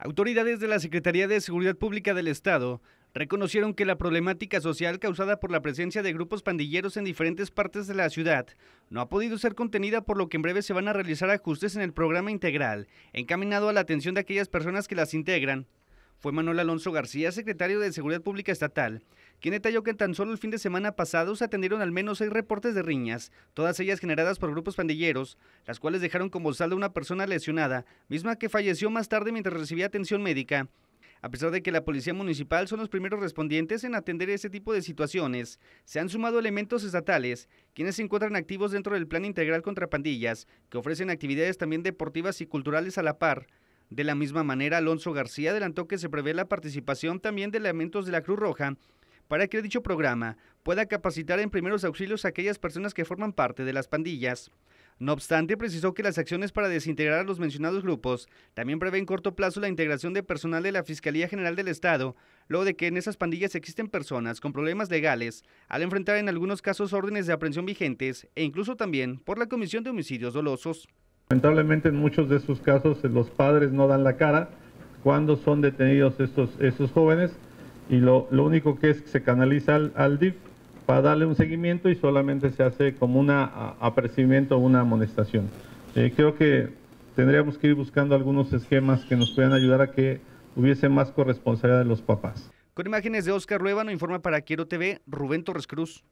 Autoridades de la Secretaría de Seguridad Pública del Estado reconocieron que la problemática social causada por la presencia de grupos pandilleros en diferentes partes de la ciudad no ha podido ser contenida por lo que en breve se van a realizar ajustes en el programa integral, encaminado a la atención de aquellas personas que las integran fue Manuel Alonso García, secretario de Seguridad Pública Estatal, quien detalló que en tan solo el fin de semana pasado se atendieron al menos seis reportes de riñas, todas ellas generadas por grupos pandilleros, las cuales dejaron como saldo una persona lesionada, misma que falleció más tarde mientras recibía atención médica. A pesar de que la Policía Municipal son los primeros respondientes en atender ese tipo de situaciones, se han sumado elementos estatales, quienes se encuentran activos dentro del Plan Integral contra Pandillas, que ofrecen actividades también deportivas y culturales a la par, de la misma manera, Alonso García adelantó que se prevé la participación también de elementos de la Cruz Roja para que dicho programa pueda capacitar en primeros auxilios a aquellas personas que forman parte de las pandillas. No obstante, precisó que las acciones para desintegrar a los mencionados grupos también prevén en corto plazo la integración de personal de la Fiscalía General del Estado, luego de que en esas pandillas existen personas con problemas legales, al enfrentar en algunos casos órdenes de aprehensión vigentes e incluso también por la Comisión de Homicidios Dolosos. Lamentablemente en muchos de estos casos eh, los padres no dan la cara cuando son detenidos estos, estos jóvenes y lo, único que es que se canaliza al, al, DIF para darle un seguimiento y solamente se hace como un apercibimiento o una amonestación. Eh, creo que tendríamos que ir buscando algunos esquemas que nos puedan ayudar a que hubiese más corresponsabilidad de los papás. Con imágenes de Oscar no informa para Quiero TV, Rubén Torres Cruz.